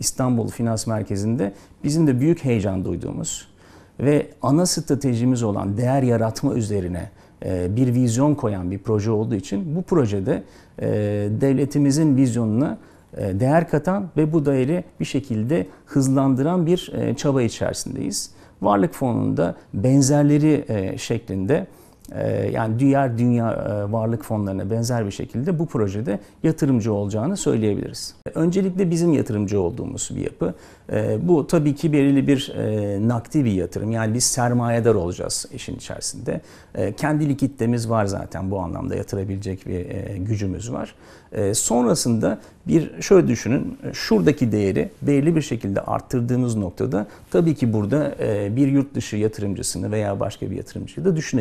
İstanbul Finans Merkezi'nde bizim de büyük heyecan duyduğumuz ve ana stratejimiz olan değer yaratma üzerine e, bir vizyon koyan bir proje olduğu için bu projede e, devletimizin vizyonuna e, değer katan ve bu değeri bir şekilde hızlandıran bir çaba içerisindeyiz. Varlık Fonu'nda benzerleri şeklinde ee, yani diğer dünya e, varlık fonlarına benzer bir şekilde bu projede yatırımcı olacağını söyleyebiliriz. Öncelikle bizim yatırımcı olduğumuz bir yapı. Ee, bu tabii ki belirli bir e, nakdi bir yatırım. Yani biz sermayedar olacağız işin içerisinde. Ee, kendi likiditemiz var zaten bu anlamda yatırabilecek bir e, gücümüz var. Sonrasında bir şöyle düşünün şuradaki değeri belirli bir şekilde arttırdığımız noktada tabii ki burada bir yurt dışı yatırımcısını veya başka bir yatırımcıyı da düşünebiliriz